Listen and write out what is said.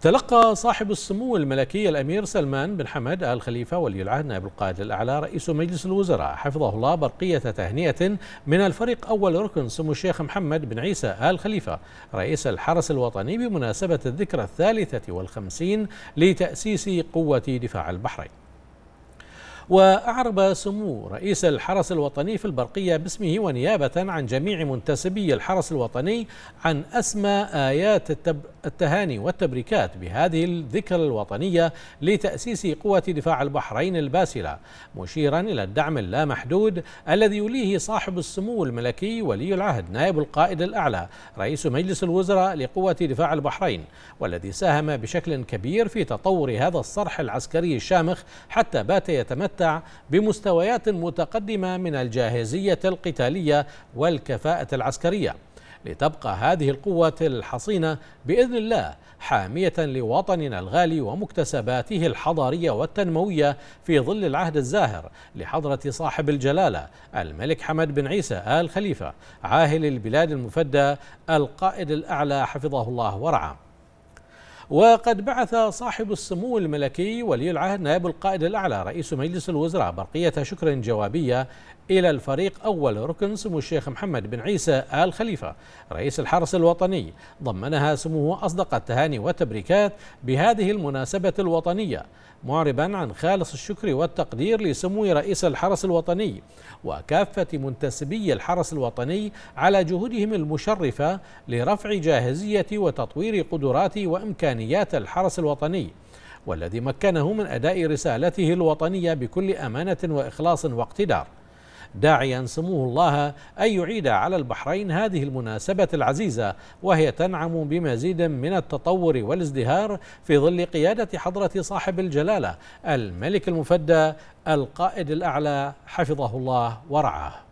تلقى صاحب السمو الملكي الأمير سلمان بن حمد آل خليفة ولي العهد نائب القائد الأعلى رئيس مجلس الوزراء حفظه الله برقية تهنئة من الفريق أول ركن سمو الشيخ محمد بن عيسى آل خليفة رئيس الحرس الوطني بمناسبة الذكرى الثالثة والخمسين لتأسيس قوة دفاع البحرين وأعرب سمو رئيس الحرس الوطني في البرقية باسمه ونيابة عن جميع منتسبي الحرس الوطني عن أسمى آيات التب... التهاني والتبريكات بهذه الذكرى الوطنية لتأسيس قوة دفاع البحرين الباسلة مشيرا إلى الدعم اللامحدود الذي يوليه صاحب السمو الملكي ولي العهد نائب القائد الأعلى رئيس مجلس الوزراء لقوة دفاع البحرين والذي ساهم بشكل كبير في تطور هذا الصرح العسكري الشامخ حتى بات يتمتع يتمتع بمستويات متقدمة من الجاهزية القتالية والكفاءة العسكرية لتبقى هذه القوة الحصينة بإذن الله حامية لوطننا الغالي ومكتسباته الحضارية والتنموية في ظل العهد الزاهر لحضرة صاحب الجلالة الملك حمد بن عيسى آل خليفة عاهل البلاد المفدى القائد الأعلى حفظه الله ورعاه وقد بعث صاحب السمو الملكي ولي العهد نائب القائد الأعلى رئيس مجلس الوزراء برقية شكر جوابية إلى الفريق أول ركن سمو الشيخ محمد بن عيسى آل خليفة رئيس الحرس الوطني ضمنها سموه أصدق التهاني والتبريكات بهذه المناسبة الوطنية معربا عن خالص الشكر والتقدير لسمو رئيس الحرس الوطني وكافة منتسبي الحرس الوطني على جهودهم المشرفة لرفع جاهزية وتطوير قدرات وإمكانيات إمكانيات الحرس الوطني والذي مكنه من أداء رسالته الوطنية بكل أمانة وإخلاص واقتدار داعيا سموه الله أن يعيد على البحرين هذه المناسبة العزيزة وهي تنعم بمزيد من التطور والازدهار في ظل قيادة حضرة صاحب الجلالة الملك المفدى القائد الأعلى حفظه الله ورعاه